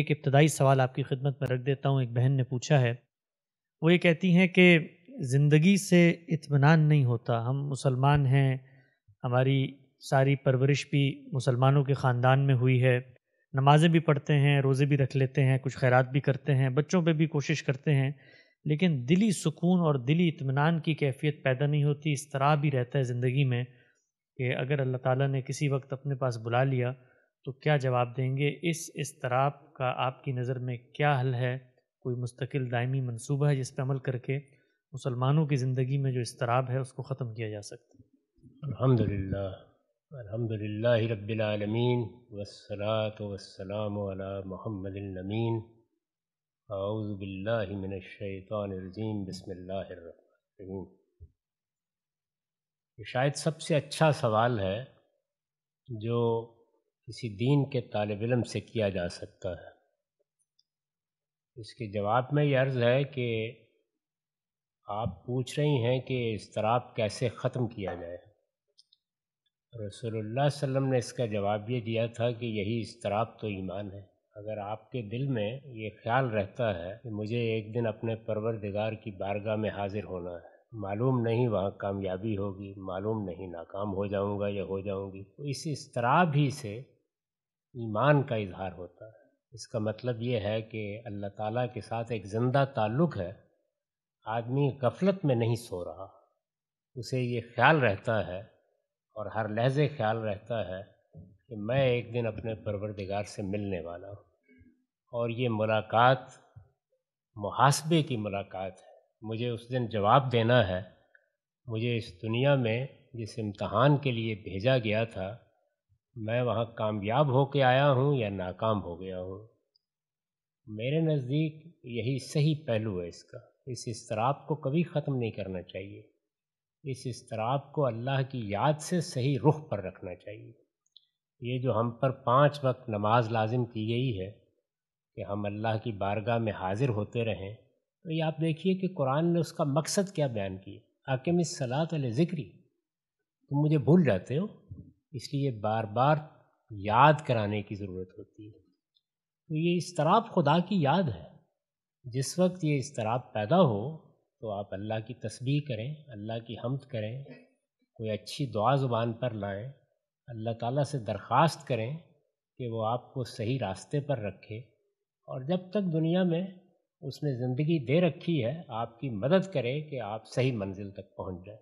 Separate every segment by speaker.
Speaker 1: एक इब्तदाई सवाल आपकी खिदमत में रख देता हूँ एक बहन ने पूछा है वो ये कहती हैं कि ज़िंदगी से इतमान नहीं होता हम मुसलमान हैं हमारी सारी परवरिश भी मुसलमानों के ख़ानदान में हुई है नमाज़ें भी पढ़ते हैं रोज़े भी रख लेते हैं कुछ खैरात भी करते हैं बच्चों पे भी कोशिश करते हैं लेकिन दिली सुकून और दिली इतमान की कैफियत पैदा नहीं होती इस तरह भी रहता है ज़िंदगी में कि अगर अल्लाह ताला ने किसी वक्त अपने पास बुला लिया तो क्या जवाब देंगे इस इसतराब का आपकी नज़र में क्या हल है कोई मुस्तकिल दायमी मनसूबा है जिस पर अमल करके मुसलमानों की ज़िंदगी में जो इसतराब है उसको ख़त्म किया जा सकता है
Speaker 2: अलहमदिल्ला अलहमदिल्ला रबालमीन वसलात वसलाम महमद नमीन आउज़बिल्लिमिनशैतरजीम बसमीम ये शायद सबसे अच्छा सवाल है जो किसी दीन के तालब इलम से किया जा सकता है इसके जवाब में ये अर्ज़ है कि आप पूछ रही हैं कि इसतराब कैसे ख़त्म किया जाए रसोल्ला वसम ने इसका जवाब ये दिया था कि यही इसतराब तो ईमान है अगर आपके दिल में ये ख्याल रहता है कि मुझे एक दिन अपने परवरदिगार की बारगाह में हाज़िर होना है मालूम नहीं वहाँ कामयाबी होगी मालूम नहीं नाकाम हो जाऊँगा या हो जाऊँगी तो इस तरह भी से ईमान का इजहार होता है इसका मतलब ये है कि अल्लाह ताला के साथ एक ज़िंदा ताल्लुक़ है आदमी गफलत में नहीं सो रहा उसे ये ख्याल रहता है और हर लहजे ख्याल रहता है कि मैं एक दिन अपने परवरदिगार से मिलने वाला हूँ और ये मुलाकात मुहासबे की मुलाकात है मुझे उस दिन जवाब देना है मुझे इस दुनिया में जिस इम्तहान के लिए भेजा गया था मैं वहाँ कामयाब हो के आया हूँ या नाकाम हो गया हूँ मेरे नज़दीक यही सही पहलू है इसका इस इसतराब को कभी ख़त्म नहीं करना चाहिए इस इसतराब को अल्लाह की याद से सही रुख पर रखना चाहिए ये जो हम पर पांच वक्त नमाज लाजिम की गई है कि हम अल्लाह की बारगाह में हाज़िर होते रहें तो ये आप देखिए कि कुरान ने उसका मकसद क्या बयान किया आकिम इस सलात अल ज़िक्री तुम मुझे भूल जाते हो इसलिए बार बार याद कराने की ज़रूरत होती है तो ये इसतराब खुदा की याद है जिस वक्त ये इसतराब पैदा हो तो आप अल्लाह की तस्बीह करें अल्लाह की हमद करें कोई अच्छी दुआ ज़ुबान पर लाएं अल्लाह ताला से दरख्वास्त करें कि वो आपको सही रास्ते पर रखे और जब तक दुनिया में उसने ज़िंदगी दे रखी है आपकी मदद करे कि आप सही मंजिल तक पहुंच जाए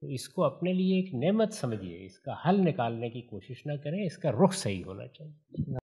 Speaker 2: तो इसको अपने लिए एक नेमत समझिए इसका हल निकालने की कोशिश ना करें इसका रुख सही होना चाहिए